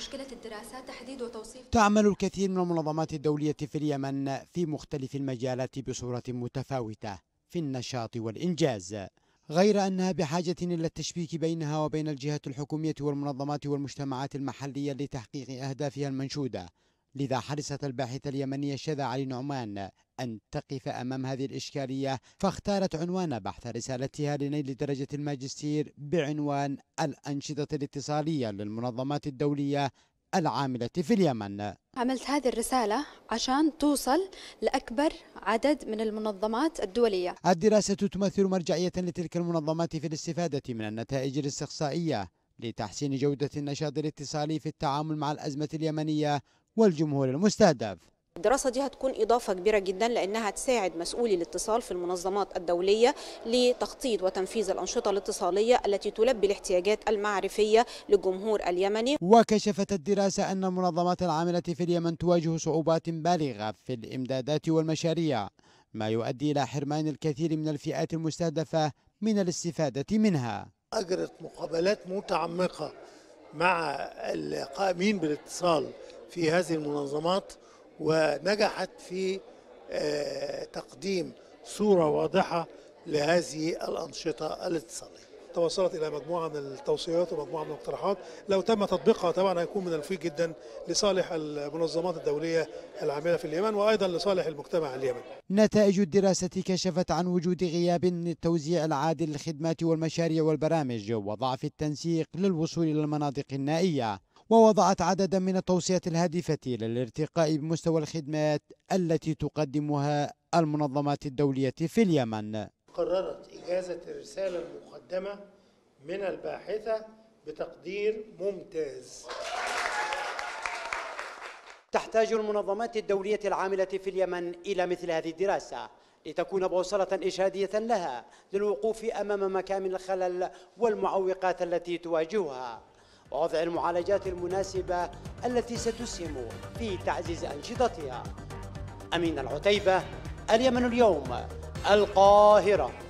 مشكلة الدراسة تحديد وتوصيف تعمل الكثير من المنظمات الدولية في اليمن في مختلف المجالات بصورة متفاوتة في النشاط والإنجاز غير أنها بحاجة إلى التشبيك بينها وبين الجهات الحكومية والمنظمات والمجتمعات المحلية لتحقيق أهدافها المنشودة لذا حرصت الباحثة اليمنية شذا علي نعمان أن تقف أمام هذه الإشكالية فاختارت عنوان بحث رسالتها لنيل درجة الماجستير بعنوان الأنشطة الاتصالية للمنظمات الدولية العاملة في اليمن عملت هذه الرسالة عشان توصل لأكبر عدد من المنظمات الدولية الدراسة تمثل مرجعية لتلك المنظمات في الاستفادة من النتائج الاستقصائية لتحسين جودة النشاط الاتصالي في التعامل مع الأزمة اليمنية والجمهور المستهدف الدراسة دي هتكون إضافة كبيرة جدا لأنها هتساعد مسؤولي الاتصال في المنظمات الدولية لتخطيط وتنفيذ الأنشطة الاتصالية التي تلبي الاحتياجات المعرفية للجمهور اليمني وكشفت الدراسة أن المنظمات العاملة في اليمن تواجه صعوبات بالغة في الإمدادات والمشاريع ما يؤدي إلى حرمان الكثير من الفئات المستهدفة من الاستفادة منها أجرت مقابلات متعمقة مع القائمين بالاتصال في هذه المنظمات ونجحت في آه، تقديم صورة واضحة لهذه الأنشطة الاتصالية توصلت الى مجموعه من التوصيات ومجموعه من الاقتراحات لو تم تطبيقها طبعا هيكون من المفيد جدا لصالح المنظمات الدوليه العامله في اليمن وايضا لصالح المجتمع اليمني. نتائج الدراسه كشفت عن وجود غياب التوزيع العادل للخدمات والمشاريع والبرامج وضعف التنسيق للوصول الى المناطق النائيه. ووضعت عددا من التوصيات الهادفة إلى الارتقاء بمستوى الخدمات التي تقدمها المنظمات الدولية في اليمن قررت إجازة الرسالة المقدمة من الباحثة بتقدير ممتاز تحتاج المنظمات الدولية العاملة في اليمن إلى مثل هذه الدراسة لتكون بوصلة إشهادية لها للوقوف أمام مكامن الخلل والمعوقات التي تواجهها ووضع المعالجات المناسبة التي ستسهم في تعزيز أنشطتها أمين العتيبة اليمن اليوم القاهرة